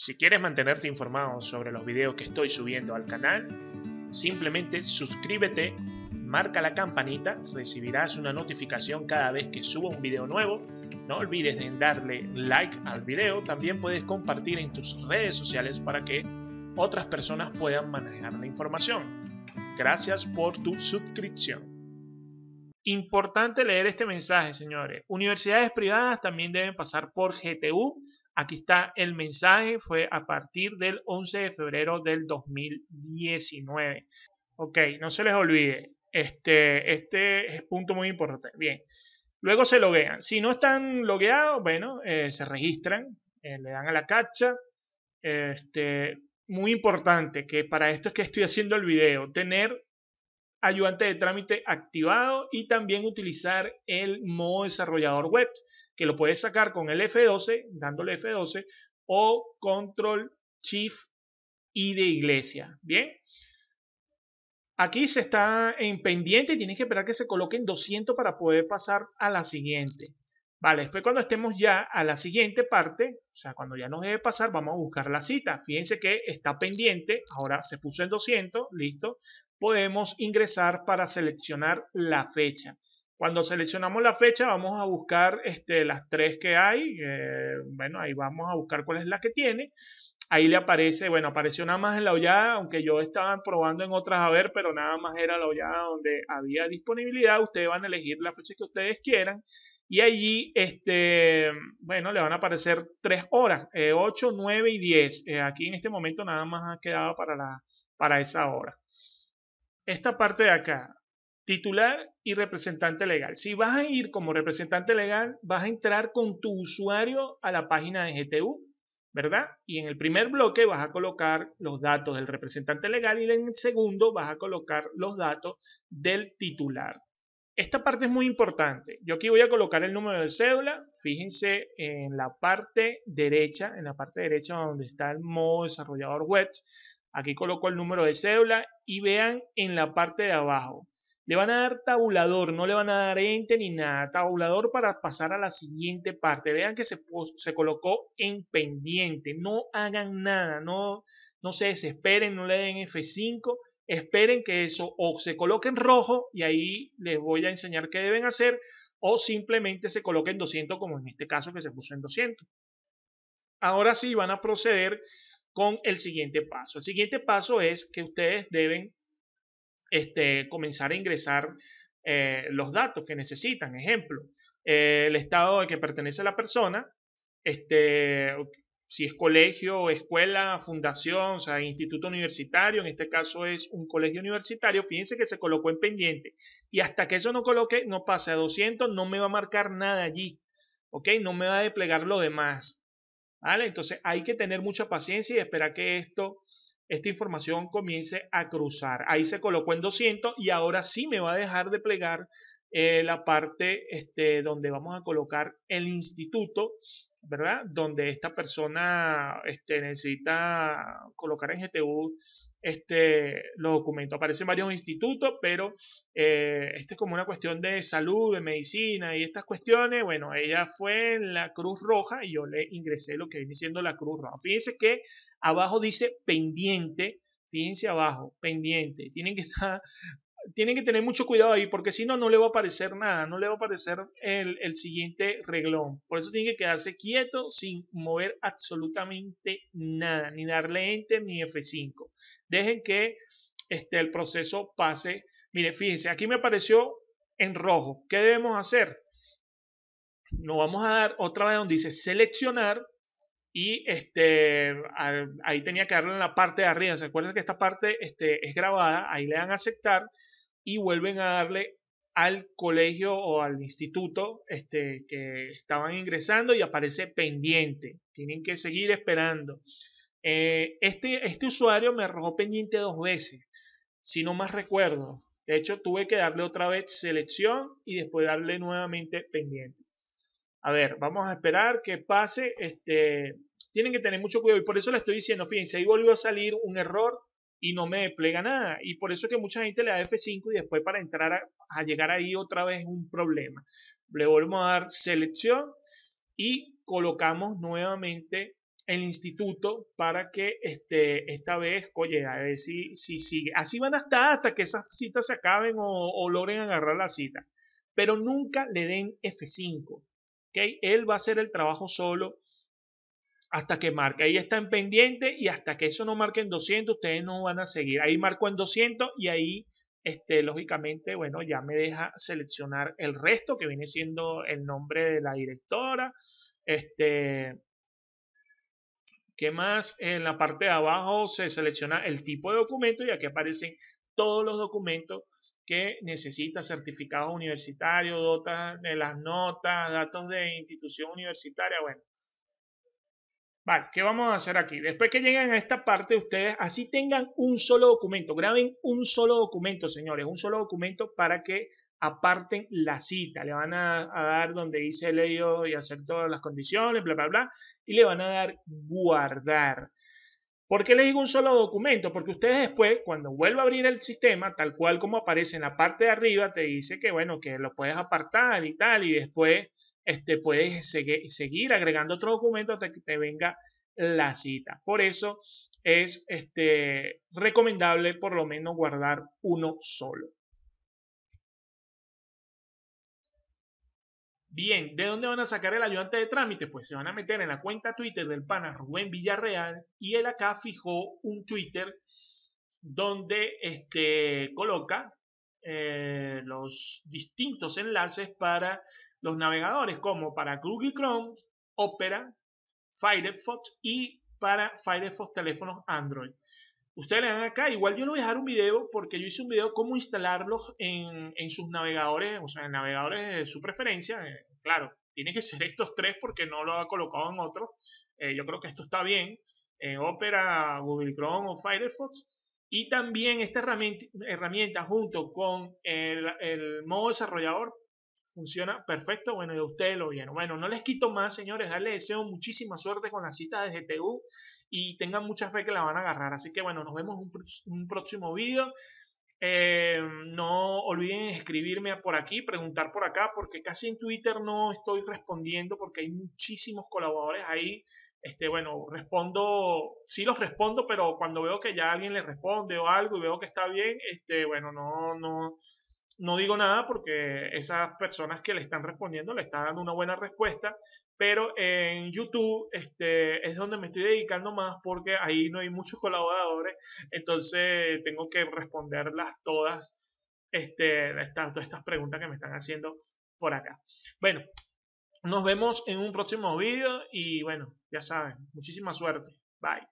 Si quieres mantenerte informado sobre los videos que estoy subiendo al canal, simplemente suscríbete, marca la campanita, recibirás una notificación cada vez que suba un video nuevo. No olvides de darle like al video, también puedes compartir en tus redes sociales para que otras personas puedan manejar la información. Gracias por tu suscripción. Importante leer este mensaje, señores. Universidades privadas también deben pasar por GTU Aquí está el mensaje, fue a partir del 11 de febrero del 2019. Ok, no se les olvide, este, este es punto muy importante. Bien, luego se loguean. Si no están logueados, bueno, eh, se registran, eh, le dan a la cacha. Este, muy importante, que para esto es que estoy haciendo el video, tener ayudante de trámite activado y también utilizar el modo desarrollador web que lo puedes sacar con el F12, dándole F12, o Control Shift y de iglesia. Bien. Aquí se está en pendiente, tienes que esperar que se coloquen 200 para poder pasar a la siguiente. Vale, después cuando estemos ya a la siguiente parte, o sea, cuando ya nos debe pasar, vamos a buscar la cita. Fíjense que está pendiente, ahora se puso el 200, listo. Podemos ingresar para seleccionar la fecha. Cuando seleccionamos la fecha, vamos a buscar este, las tres que hay. Eh, bueno, ahí vamos a buscar cuál es la que tiene. Ahí le aparece, bueno, apareció nada más en la hollada, aunque yo estaba probando en otras a ver, pero nada más era la hollada donde había disponibilidad. Ustedes van a elegir la fecha que ustedes quieran. Y allí, este, bueno, le van a aparecer tres horas, 8, eh, 9 y 10. Eh, aquí en este momento nada más ha quedado para, la, para esa hora. Esta parte de acá, titular y representante legal. Si vas a ir como representante legal, vas a entrar con tu usuario a la página de GTU, ¿verdad? Y en el primer bloque vas a colocar los datos del representante legal y en el segundo vas a colocar los datos del titular. Esta parte es muy importante. Yo aquí voy a colocar el número de cédula. Fíjense en la parte derecha, en la parte derecha donde está el modo desarrollador web. Aquí coloco el número de cédula y vean en la parte de abajo le van a dar tabulador, no le van a dar ente ni nada. Tabulador para pasar a la siguiente parte. Vean que se, se colocó en pendiente. No hagan nada, no, no se desesperen, no le den F5 esperen que eso o se coloque en rojo y ahí les voy a enseñar qué deben hacer o simplemente se coloque en 200 como en este caso que se puso en 200. Ahora sí van a proceder con el siguiente paso. El siguiente paso es que ustedes deben este, comenzar a ingresar eh, los datos que necesitan. Ejemplo, eh, el estado al que pertenece la persona, este, si es colegio, escuela, fundación, o sea, instituto universitario, en este caso es un colegio universitario, fíjense que se colocó en pendiente. Y hasta que eso no coloque, no pase a 200, no me va a marcar nada allí, ¿ok? No me va a desplegar lo demás, ¿vale? Entonces hay que tener mucha paciencia y esperar que esto esta información comience a cruzar. Ahí se colocó en 200 y ahora sí me va a dejar de plegar eh, la parte este, donde vamos a colocar el instituto ¿verdad? Donde esta persona este, necesita colocar en GTU este, los documentos. Aparecen varios institutos, pero eh, este es como una cuestión de salud, de medicina y estas cuestiones. Bueno, ella fue en la Cruz Roja y yo le ingresé lo que viene siendo la Cruz Roja. Fíjense que abajo dice pendiente. Fíjense abajo, pendiente. Tienen que estar tienen que tener mucho cuidado ahí, porque si no, no le va a aparecer nada, no le va a aparecer el, siguiente reglón. Por eso tiene que quedarse quieto sin mover absolutamente nada, ni darle enter ni F5. Dejen que este, el proceso pase. Mire, fíjense, aquí me apareció en rojo. ¿Qué debemos hacer? Nos vamos a dar otra vez donde dice seleccionar y este, ahí tenía que darle en la parte de arriba. Se acuerdan que esta parte este, es grabada. Ahí le dan a aceptar y vuelven a darle al colegio o al instituto este, que estaban ingresando y aparece pendiente. Tienen que seguir esperando. Eh, este, este usuario me arrojó pendiente dos veces, si no más recuerdo. De hecho, tuve que darle otra vez selección y después darle nuevamente pendiente. A ver, vamos a esperar que pase. Este, tienen que tener mucho cuidado y por eso le estoy diciendo, fíjense, ahí volvió a salir un error y no me plega nada. Y por eso que mucha gente le da F5 y después para entrar a, llegar ahí otra vez es un problema. Le volvemos a dar selección y colocamos nuevamente el instituto para que este, esta vez, oye, a ver si, sigue. Así van hasta, hasta que esas citas se acaben o, logren agarrar la cita. Pero nunca le den F5. ¿okay? Él va a hacer el trabajo solo hasta que marque. Ahí está en pendiente y hasta que eso no marque en 200, ustedes no van a seguir. Ahí marco en 200 y ahí, este, lógicamente, bueno, ya me deja seleccionar el resto que viene siendo el nombre de la directora. Este, ¿qué más? En la parte de abajo se selecciona el tipo de documento y aquí aparecen todos los documentos que necesita certificados universitarios, de las notas, datos de institución universitaria, bueno, ¿qué vamos a hacer aquí? Después que lleguen a esta parte, ustedes así tengan un solo documento, graben un solo documento, señores, un solo documento para que aparten la cita. Le van a, dar donde dice leído y todas las condiciones, bla, bla, bla, y le van a dar guardar. ¿Por qué les digo un solo documento? Porque ustedes después, cuando vuelva a abrir el sistema, tal cual como aparece en la parte de arriba, te dice que, bueno, que lo puedes apartar y tal, y después este, puedes seguir, agregando otro documento hasta que te venga la cita. Por eso es este, recomendable por lo menos guardar uno solo. Bien, ¿de dónde van a sacar el ayudante de trámite? Pues se van a meter en la cuenta Twitter del pana Rubén Villarreal y él acá fijó un Twitter donde este, coloca eh, los distintos enlaces para los navegadores como para Google Chrome, Opera, Firefox y para Firefox teléfonos Android. Ustedes le acá, igual yo no voy a dejar un video porque yo hice un video cómo instalarlos en, sus navegadores, o sea, en navegadores de su preferencia. Eh, claro, tiene que ser estos tres porque no lo ha colocado en otros. Eh, yo creo que esto está bien. En eh, Opera, Google Chrome o Firefox. Y también esta herramienta, junto con el modo desarrollador funciona perfecto. Bueno, y ustedes lo vieron. Bueno, no les quito más, señores. Les deseo muchísima suerte con la cita de GTU y tengan mucha fe que la van a agarrar. Así que bueno, nos vemos en un, próximo video. Eh, no olviden escribirme por aquí, preguntar por acá, porque casi en Twitter no estoy respondiendo porque hay muchísimos colaboradores ahí. Este, bueno, respondo, sí los respondo, pero cuando veo que ya alguien les responde o algo y veo que está bien, este, bueno, no, no, no digo nada porque esas personas que le están respondiendo le están dando una buena respuesta, pero en YouTube este, es donde me estoy dedicando más porque ahí no hay muchos colaboradores, entonces tengo que responderlas todas, este, estas, todas estas preguntas que me están haciendo por acá. Bueno, nos vemos en un próximo video y bueno, ya saben, muchísima suerte. Bye.